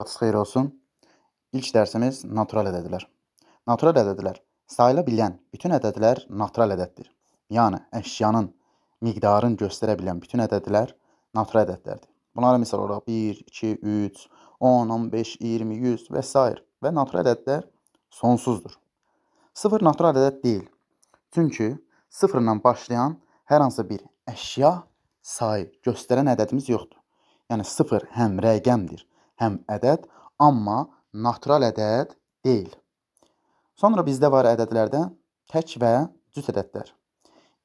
Vaxtınız xeyir olsun. İlk dərsimiz natural ədədlər. Natural ədədlər sayıla bilən bütün ədədlər natural ədəddir. Yəni əşyanın miqdarını göstərə bilən bütün ədədlər natural ədədlərdir. Bunlara misal olaraq 1, 2, 3, 10, 15, 20, 100 və s. və natural ədədlər sonsuzdur. 0 natural ədəd deyil. Çünki 0 ilə başlayan hər hansı bir əşya, sayı göstərən ədədimiz yoxdur. Yəni 0 həm rəqəmdir həm ədəd, amma natural ədəd deyil. Sonra bizdə var ədədlərdən tək və cüt ədədlər.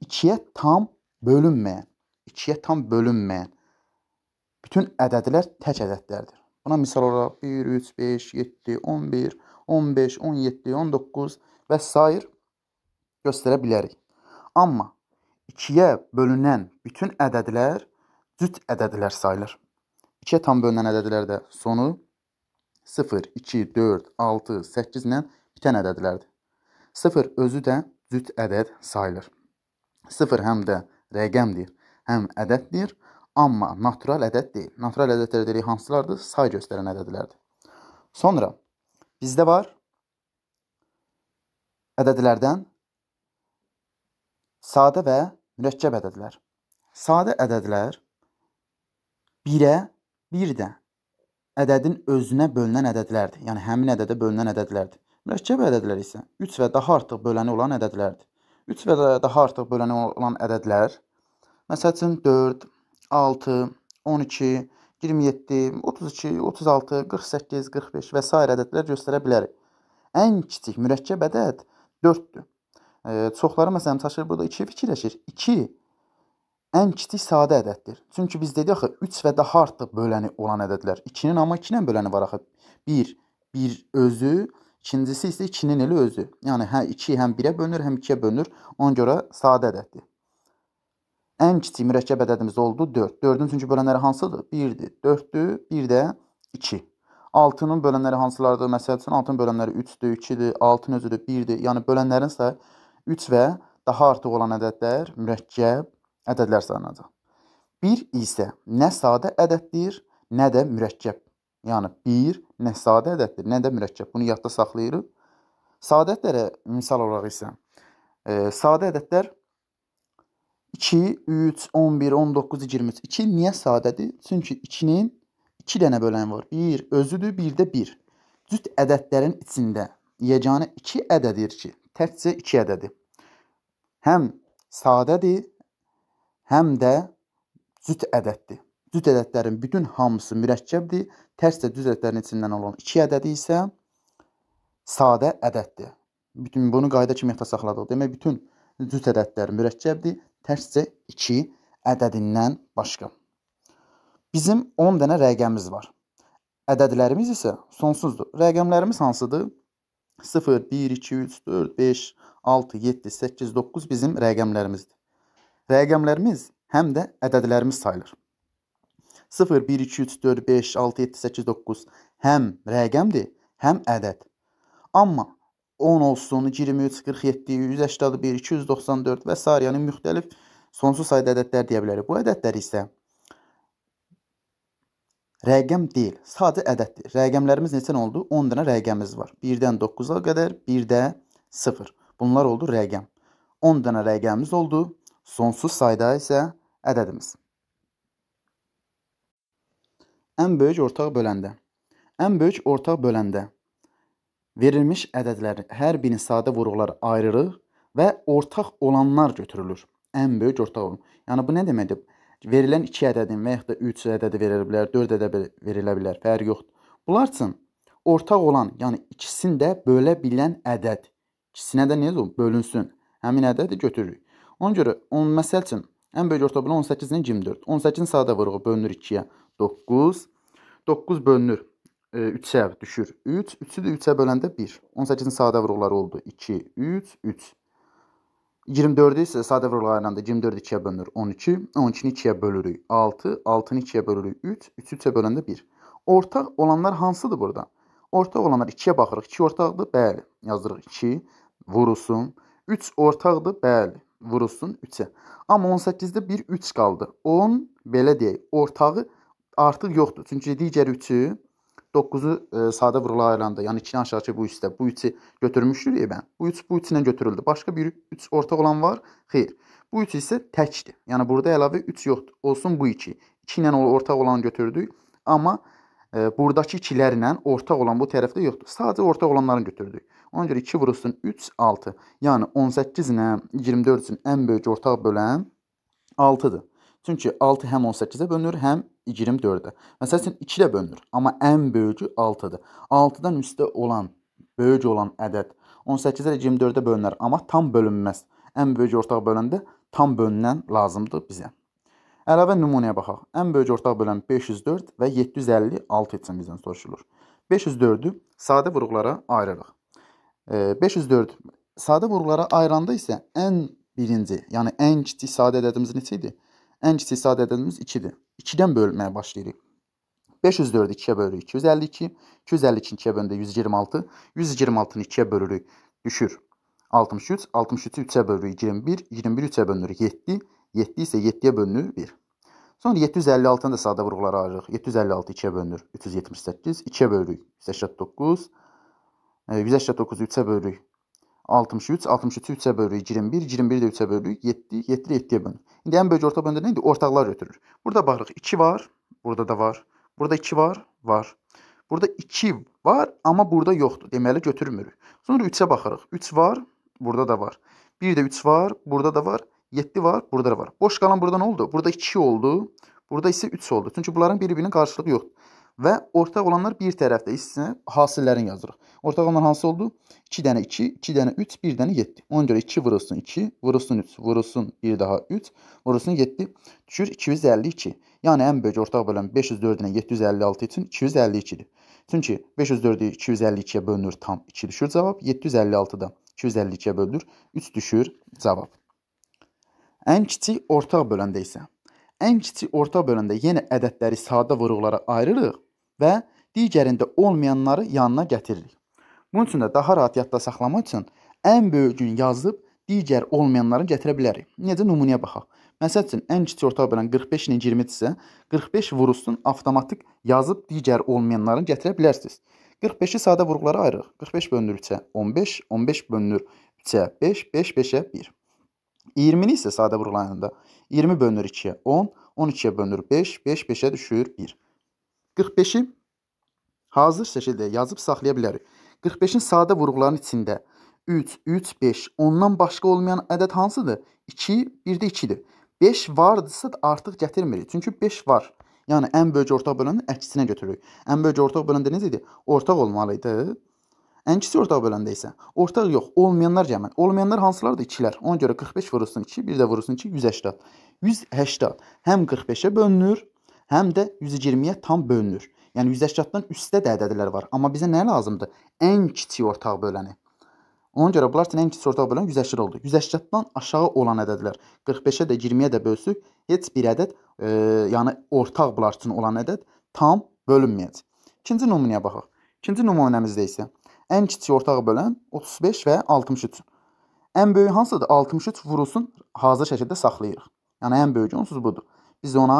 2-yə tam bölünməyən, 2-yə tam bölünməyən bütün ədədlər tək ədədlərdir. Buna misal olaraq 1, 3, 5, 7, 11, 15, 17, 19 və s. göstərə bilərik. Amma 2-yə bölünən bütün ədədlər cüt ədədlər sayılır. 2-yə tam bölünən ədədlər də sonu 0, 2, 4, 6, 8 ilə bitən ədədlərdir. 0 özü də cüt ədəd sayılır. 0 həm də rəqəmdir, həm ədəddir, amma natural ədəd deyil. Natural ədədlər deyirik hansılardır? Say göstərən ədədlərdir. Sonra bizdə var ədədlərdən sadə və mürəkkəb ədədlər. Sadə ədədlər 1-ə Bir də ədədin özünə bölünən ədədlərdir. Yəni həmin ədədə bölünən ədədlərdir. Mürəkkəb ədədlər isə 3 və daha artıq böləni olan ədədlərdir. 3 və daha artıq böləni olan ədədlər məsəl üçün 4, 6, 12, 27, 32, 36, 48, 45 və s. ədədlər göstərə bilərik. Ən kiçik mürəkkəb ədəd 4-dür. Çoxları məsələn çaşır burada 2 fikirləşir. 2 ən kiçik sadə ədəddir. Çünki biz dedik axı 3 və daha artıq böləni olan ədədlər. 2-nin amma 2 ilə böləni var axı. 1 1 özü, ikincisi isə 2-nin elə özü. Yəni hə 2 həm 1-ə bölünür, həm 2-yə bölünür. Ona görə sadə ədəddir. Ən kiçik mürəkkəb ədədimiz oldu 4. 4-ün çünki bölənləri hansıdır? 1-dir, 4-dür, 1 də 2. 6-nın bölənləri hansılardır? Məsəl üçün 6-nın bölənləri 3-dür, 2-dir, 6-nın özüdür, 1-dir. Yəni bölənlərin sayı 3 və daha artıq olan ədədlər mürəkkəb ədədlər sayılacaq. 1 isə nə sadə ədəddir, nə də mürəkkəb. Yəni 1 nə sadə ədəddir, nə də mürəkkəb. Bunu yadda saxlayırıq. Sadə ədədlərə misal olaraq isə e, sadə ədədlər 2, 3, 11, 19, 23. 2 niyə sadədir? Çünki 2-nin 2 dənə böləni var. 1 özüdür, 1 də 1. Cüt ədədlərin içində yeganə 2 ədədir ki, təkcə 2 ədədir. Həm sadədir, həm də cüt ədəddir. Cüt ədədlərin bütün hamısı mürəkkəbdir. Tərs də düz ədədlərin içindən olan 2 ədədi isə sadə ədəddir. Bütün bunu qayda kimi yadda saxladıq. Demək bütün cüt ədədlər mürəkkəbdir. Tərscə 2 ədədindən başqa. Bizim 10 dənə rəqəmimiz var. Ədədlərimiz isə sonsuzdur. Rəqəmlərimiz hansıdır? 0, 1, 2, 3, 4, 5, 6, 7, 8, 9 bizim rəqəmlərimizdir. Rəqəmlərimiz həm də ədədlərimiz sayılır. 0 1 2 3 4 5 6 7 8 9 həm rəqəmdir, həm ədəd. Amma 10 olsun, 23, 47, 181, 294 və s. yəni müxtəlif sonsuz sayda ədədlər deyə bilərik. Bu ədədlər isə rəqəm deyil, sadəcə ədəddir. Rəqəmlərimiz neçə oldu? 10 dənə rəqəmimiz var. 1-dən 9-a qədər, 1-də 0. Bunlar oldu rəqəm. 10 dənə rəqəmimiz oldu. Sonsuz sayda isə ədədimiz. Ən böyük ortaq böləndə. Ən böyük ortaq böləndə verilmiş ədədlərin hər birini sadə vurğular ayırırıq və ortaq olanlar götürülür. Ən böyük ortaq olan. Yəni bu nə deməkdir? Verilən 2 ədədin və yaxud da 3 ədədi verilə bilər, 4 ədədi verilə bilər, fərqi yoxdur. Bunlar üçün ortaq olan, yəni ikisini də bölə bilən ədəd. İkisinə də necə bölünsün? Həmin ədədi götürürük. Ona görə on məsəl üçün ən böyük ortobun 18-nin 24. 18-in sadə vuruğu bölünür 2-yə 9. 9 bölünür 3-ə e, düşür 3. 3-ü də 3-ə böləndə 1. 18-in sadə vuruqları oldu 2, 3, 3. 24-ü isə sadə vuruqlarla da 24 2-yə bölünür 12, 12-ni 2-yə bölürük 6, 6-ni 2-yə bölürük 3, 3-ü 3-ə böləndə 1. Ortaq olanlar hansıdır burada? Ortaq olanlar 2-yə baxırıq. 2 ortaqdır? Bəli. Yazdırıq 2 vurusun. 3 ortaqdır? Bəli vurulsun 3-ə. Amma 18-də bir 3 qaldı. 10 belə deyək, ortağı artıq yoxdur. Çünki digər 3-ü 9-u e, sadə vurula ayıranda, yəni 2-dən aşağıki bu 3-də, bu 3-i götürmüşdür ya mən. Bu 3 bu 3 ilə götürüldü. Başqa bir 3 ortaq olan var? Xeyr. Bu 3 isə təkdir. Yəni burada əlavə 3 yoxdur. Olsun bu 2. 2 ilə ortaq olanı götürdük. Amma e, buradakı 2-lərlə ortaq olan bu tərəfdə yoxdur. Sadəcə ortaq olanları götürdük. Ona görə 2 vurulsun 3, 6. Yəni 18 ilə 24 üçün ən böyük ortaq bölən 6-dır. Çünki 6 həm 18-ə bölünür, həm 24-ə. Məsəl üçün 2 ilə bölünür, amma ən böyüyü 6-dır. 6-dan üstə olan, böyük olan ədəd 18-ə 24-ə bölünər, amma tam bölünməz. Ən böyük ortaq böləndə tam bölünən lazımdır bizə. Əlavə nümunəyə baxaq. Ən böyük ortaq bölən 504 və 756 üçün bizdən soruşulur. 504-ü sadə vuruqlara ayırırıq. 504 sadə vurğulara ayıranda isə ən birinci, yəni ən kiçik sadə ədədimiz neçə idi? Ən kiçik sadə ədədimiz 2-dir. 2-dən bölməyə başlayırıq. 504-ü 2-yə bölürük 252, 252-ni 2-yə böləndə 126, 126-nı 2-yə bölürük, düşür. 63, 63-ü 3-ə bölürük 21, 21-i 3-ə bölünür 7, 7 isə 7-yə bölünür 1. Sonra 756-nı da sadə vurğulara ayırırıq. 756 2-yə bölünür 378, 2-yə bölürük 189, 189-u 3-ə bölürük. 63, 63-ü 3-ə bölürük 21, 21-i də 3-ə bölürük 7, 7-i 7-yə bölünür. İndi ən böyük orta böndə nə idi? Ortaqlar götürür. Burada baxırıq 2 var, burada da var. Burada 2 var, var. Burada 2 var, amma burada yoxdur. Deməli götürmürük. Sonra 3-ə baxırıq. 3 var, burada da var. 1 də 3 var, burada da var. 7 var, burada da var. Boş qalan burada nə oldu? Burada 2 oldu, burada isə 3 oldu. Çünki bunların bir-birinin qarşılığı yoxdur. Və ortaq olanlar bir tərəfdə istisna hasillərin yazırıq. Ortaq olanlar hansı oldu? 2 dənə 2, 2 dənə 3, 1 dənə 7. Ona görə 2 vurulsun 2, vurulsun 3, vurulsun bir daha 3, vurulsun 7 düşür 252. Yəni ən böyük ortaq bölən 504 ilə 756 üçün 252-dir. Çünki 504-ü 252-yə bölünür tam 2 düşür cavab, 756-da 252-yə bölünür 3 düşür cavab. Ən kiçik ortaq böləndə isə ən kiçik orta böləndə yenə ədədləri sadə vuruqlara ayırırıq və digərində olmayanları yanına gətiririk. Bunun üçün də daha rahat yadda saxlamaq üçün ən böyüyünü yazıb digər olmayanları gətirə bilərik. Necə nümunəyə baxaq. Məsəl üçün ən kiçik ortaq bölən 45 ilə 20-dirsə, 45 vurulsun avtomatik yazıb digər olmayanları gətirə bilərsiniz. 45-i sadə vurğulara ayırırıq. 45 bölünür 3-ə 15, 15 bölünür 3-ə 5, 5 5-ə 1. 20-ni isə sadə vurğulayanda 20 bölünür 2-yə 10, 12-yə bölünür 5, 5 5-ə düşür 1. 45-i hazır şəkildə yazıb saxlaya bilərik. 45-in sadə vurğuların içində 3, 3, 5 ondan başqa olmayan ədəd hansıdır? 2, 1 də 2-dir. 5 vardısa da artıq gətirmirik. Çünki 5 var. Yəni ən böyük ortaq bölənin əksinə götürürük. Ən böyük ortaq böləndə necə idi? Ortaq olmalı idi. Ən kiçik ortaq böləndə isə ortaq yox, olmayanlar cəmət. Olmayanlar hansılardır? 2-lər. Ona görə 45 vurulsun 2, bir də vurulsun 2, 180. 180 həm 45-ə bölünür, həm də 120-yə tam bölünür. Yəni 180-dan üstdə də ədədlər var. Amma bizə nə lazımdır? Ən kiçik ortaq böləni. Ona görə bunlar üçün ən kiçik ortaq bölən 180 oldu. 180-dan aşağı olan ədədlər 45-ə də 20-yə də bölsək, heç bir ədəd, e, yəni ortaq bunlar üçün olan ədəd tam bölünməyəcək. İkinci nümunəyə baxaq. İkinci nümunəmizdə isə ən kiçik ortaq bölən 35 və 63. Ən böyük hansıdır? 63 vurulsun, hazır şəkildə saxlayırıq. Yəni ən böyük onsuz budur. Biz ona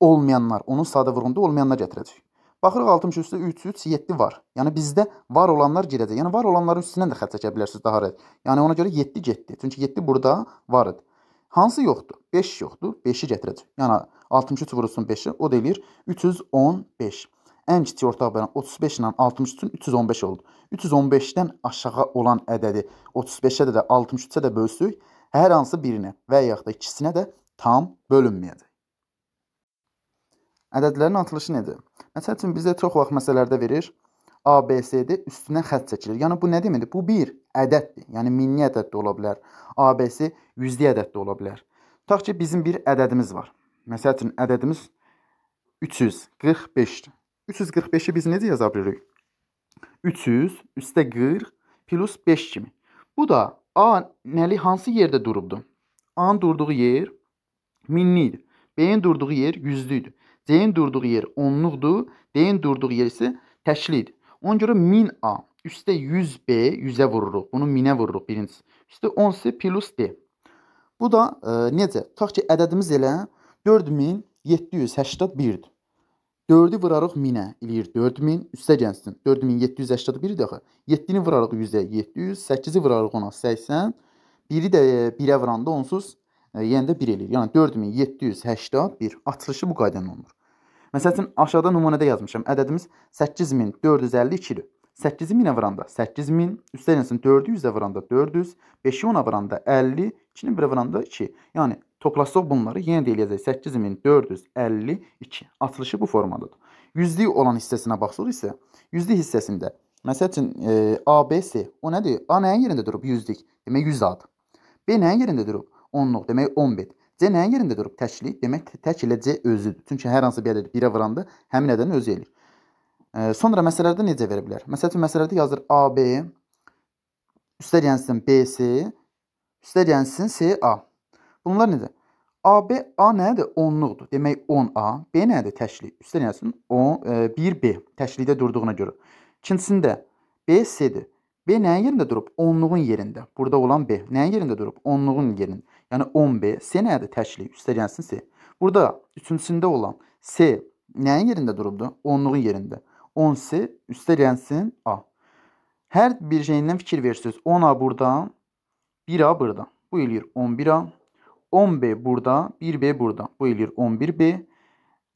olmayanlar, onun sadə vurğunda olmayanlar gətirəcək. Baxırıq 60 üstə 3, 3, 7 var. Yəni bizdə var olanlar girəcək. Yəni var olanların üstündən də xətt çəkə bilərsiniz daha rahat. Yəni ona görə 7 getdi. Çünki 7 burada var idi. Hansı yoxdur? 5 yoxdur. 5-i gətirəcək. Yəni 63 vurulsun 5-i, o da eləyir 315. Ən kiçik ortaq bəyən 35 ilə 63-ün 315 oldu. 315-dən aşağı olan ədədi 35-ə də, də 63-ə də bölsək, hər hansı birinə və yaxud da ikisinə də tam bölünməyəcək. Ədədlərin atılışı necə? Məsəl üçün bizə çox vaxt məsələlərdə verir. A, B, C-dir, üstünə xətt çəkilir. Yəni bu nə deməkdir? Bu bir ədəddir. Yəni minli ədəd də ola bilər. A, B-si yüzlü ədəd də ola bilər. Tutaq ki, bizim bir ədədimiz var. Məsəl üçün ədədimiz 345-dir. 345-i biz necə yaza bilirik? 300 üstə 40 plus 5 kimi. Bu da A nəli hansı yerdə durubdu? A-nın durduğu yer minli idi. B-nin durduğu yer yüzlüydü. C-nin durduğu yer onluqdur. D-nin durduğu yer isə təklidir. Ona görə 1000 A üstə 100 B 100-ə vururuq. Bunu 1000-ə vururuq birincisi. Üstə 10 C plus D. Bu da e, necə? Tutaq ki, ədədimiz elə 4781-dir. 4-ü vurarıq 1000-ə, eləyir 4000, üstə gəlsin. 4781-dir axı. 7-ni vurarıq 100-ə, 700, 8-i vurarıq ona 80, 1-i də 1-ə vuranda onsuz yəni də 1 eləyir. Yəni 4781 açılışı bu qayda ilə olunur. Məsəl üçün aşağıda nümunədə yazmışam. Ədədimiz 8452-dir. 8-i 1000-ə vuranda 8000, üstəliyin 400-ə vuranda 400, 5-i 10-a vuranda 50, 2-ni 1-ə vuranda 2. Yəni toplasaq bunları yenə də eləyəcək 8452. Açılışı bu formadadır. Yüzlük olan hissəsinə baxsaq isə, yüzlük hissəsində məsəl üçün e, ABC o nədir? A nəyin yerində durub yüzlük? Demək 100 ad. B nəyin yerində durub? 10-luq demək 10 bet. C nəyin yerində durub? Təkli. Demək tək ilə C özüdür. Çünki hər hansı bir ədədi 1-ə vuranda həmin ədədin özü eləyir. E, sonra məsələlərdə necə verə bilər? Məsəl üçün məsələlərdə yazır AB üstəliyənsin BC üstəliyənsin CA. Bunlar necə? AB A nədir? 10-luqdur. Demək 10A. B nədir? Təkli. Üstəliyənsin 10 e, 1B təklikdə durduğuna görə. İkincisində BC-dir. B nəyin yerində durub? 10-luğun yerində. Burada olan B nəyin yerində durub? 10-luğun yerində. Yani 11. b S nerede təşkil üstəgənsin S. Burada üçüncüsündə olan S nəyin yerinde durubdu? 10'luğun yerində. 10S Üstelensin A. Her bir şeyindən fikir versiniz. 10A buradan, 1A buradan. Bu eləyir 11A. 10B burada, 1B burada. Bu eləyir 11B.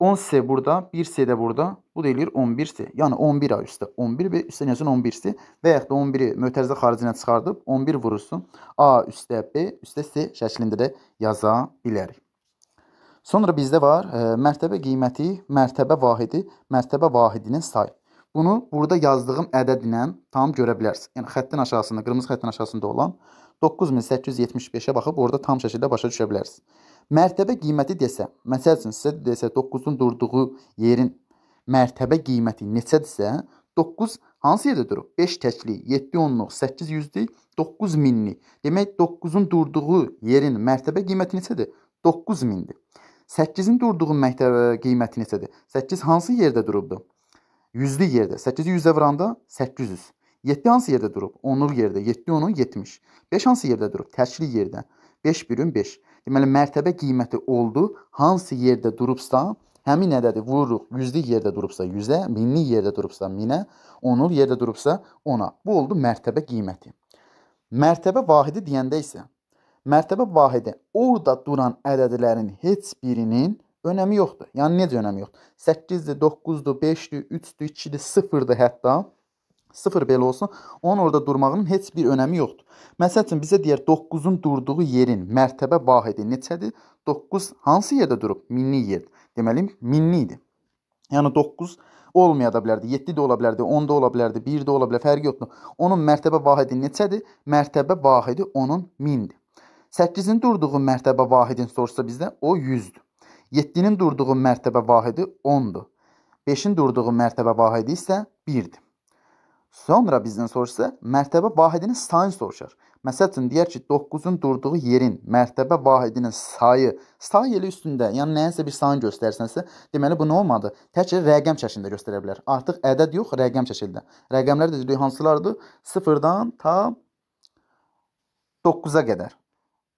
10S burada, 1S de burada. Bu da eləyir 11-dir. Yəni 11 ay üstə 11 və üstə nəsin 11-dir. Və yaxud da 11-i mötərizə xaricinə çıxardıb 11 vurursun. A üstə B üstə C şəklində də yaza bilərik. Sonra bizdə var ə, e, mərtəbə qiyməti, mərtəbə vahidi, mərtəbə vahidinin sayı. Bunu burada yazdığım ədəd ilə tam görə bilərsiniz. Yəni xəttin aşağısında, qırmızı xəttin aşağısında olan 9875-ə baxıb orada tam şəkildə başa düşə bilərsiniz. Mərtəbə qiyməti desə, məsəl üçün sizə desə 9-un durduğu yerin mərtəbə qiyməti neçədirsə, 9 hansı yerdə durub? 5 təkli, 7 onluq, 8 yüzlük, 9 minlik. Demək 9-un durduğu yerin mərtəbə qiyməti neçədir? 9 mindir. 8-in durduğu məktəbə qiyməti neçədir? 8 hansı yerdə durubdu? Yüzlük yerdə. 8-i 100-ə vuranda 800. 7 hansı yerdə durub? Onluq yerdə. 7 onu 70. 5 hansı yerdə durub? Təkli yerdə. 5 birin 5. Deməli mərtəbə qiyməti oldu. Hansı yerdə durubsa, həmin ədədi vururuq. Yüzlük yerdə durubsa 100-ə, minlik yerdə durubsa 1000-ə, onluq yerdə durubsa 10-a. Bu oldu mərtəbə qiyməti. Mərtəbə vahidi deyəndə isə mərtəbə vahidi orada duran ədədlərin heç birinin önəmi yoxdur. Yəni necə önəmi yoxdur? 8-dir, 9-dur, 5-dir, 3-dür, 2-dir, 0-dır hətta. 0 belə olsun, onun orada durmağının heç bir önəmi yoxdur. Məsəl üçün bizə deyər 9-un durduğu yerin mərtəbə vahidi neçədir? 9 hansı yerdə durub? Minli yerdir deməliyim, minli idi. Yəni 9 olmaya da bilərdi, 7 də ola bilərdi, 10 da ola bilərdi, 1 də ola bilərdi, fərqi yoxdur. Onun mərtəbə vahidi neçədir? Mərtəbə vahidi onun 1000-dir. 8-in durduğu mərtəbə vahidini soruşsa bizdə o 100-dür. 7-nin durduğu mərtəbə vahidi 10-dur. 5-in durduğu mərtəbə vahidi isə 1-dir. Sonra bizdən soruşsa mərtəbə vahidinin sayını soruşar. Məsəl üçün deyək ki, 9-un durduğu yerin mərtəbə vahidinin sayı, sayı elə üstündə, yəni nəyinsə bir sayını göstərsənsə, deməli bu nə olmadı? Təkcə rəqəm şəklində göstərə bilər. Artıq ədəd yox, rəqəm şəklində. Rəqəmlər də deyirik hansılardır? 0-dan ta 9-a qədər.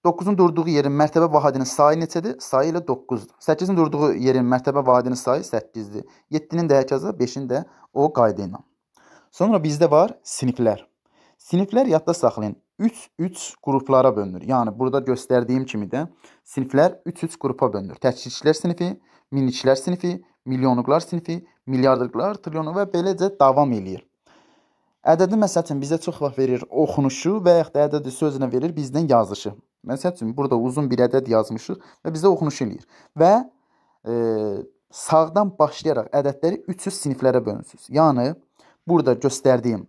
9-un durduğu yerin mərtəbə vahidinin sayı neçədir? Sayı ilə 9-dur. 8-in durduğu yerin mərtəbə vahidinin sayı 8-dir. 7-nin də həkaza, 5-in də o qayda ilə. Sonra bizdə var siniflər. Siniflər yadda saxlayın. 3-3 qruplara bölünür. Yəni burada göstərdiyim kimi də siniflər 3-3 qrupa bölünür. Təkcilçilər sinifi, miniklər sinifi, milyonluqlar sinifi, milyardlıqlar, trilyonu və beləcə davam eləyir. Ədədi məsəl üçün bizə çox vaxt verir oxunuşu və yaxud da ədədi sözünə verir bizdən yazılışı. Məsəl üçün burada uzun bir ədəd yazmışıq və bizə oxunuş eləyir. Və e, sağdan başlayaraq ədədləri 300 siniflərə bölünsüz. Yəni burada göstərdiyim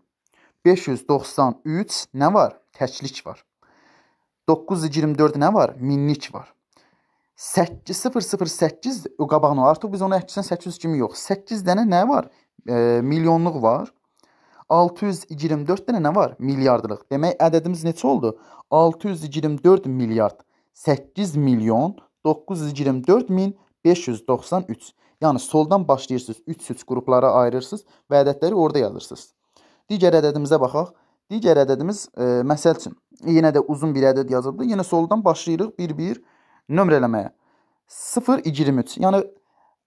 593 nə var? təklik var. 924 nə var? Minlik var. 8008 qabağına artıq biz onu əksən 800 kimi yox. 8 dənə nə var? E, milyonluq var. 624 dənə nə var? Milyardlıq. Demək ədədimiz neçə oldu? 624 milyard 8 milyon 924 min 593. Yəni soldan başlayırsınız, 3-3 qruplara ayırırsınız və ədədləri orada yazırsınız. Digər ədədimizə baxaq. Digər ədədimiz e, məsəl üçün yenə də uzun bir ədəd yazıldı. Yenə soldan başlayırıq bir-bir nömrələməyə. 0 23. Yəni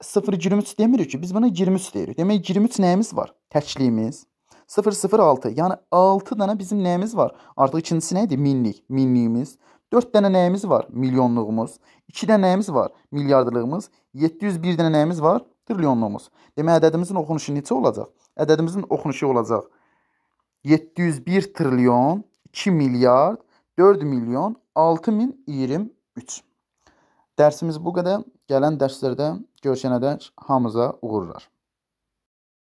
0 23 demirik ki, biz buna 23 deyirik. Demək 23 nəyimiz var? Təkliyimiz. 006. Yəni 6 dənə bizim nəyimiz var? Artıq ikincisi nə idi? Minlik. Minliyimiz. 4 dənə nəyimiz var? Milyonluğumuz. 2 dənə nəyimiz var? Milyardlığımız. 701 dənə nəyimiz var? Trilyonluğumuz. Demək ədədimizin oxunuşu neçə olacaq? Ədədimizin oxunuşu olacaq 0.0. 701 trilyon 2 milyard 4 milyon 6023. Dərsimiz bu qədər. Gələn dərslərdə görüşənədək hamıza uğurlar.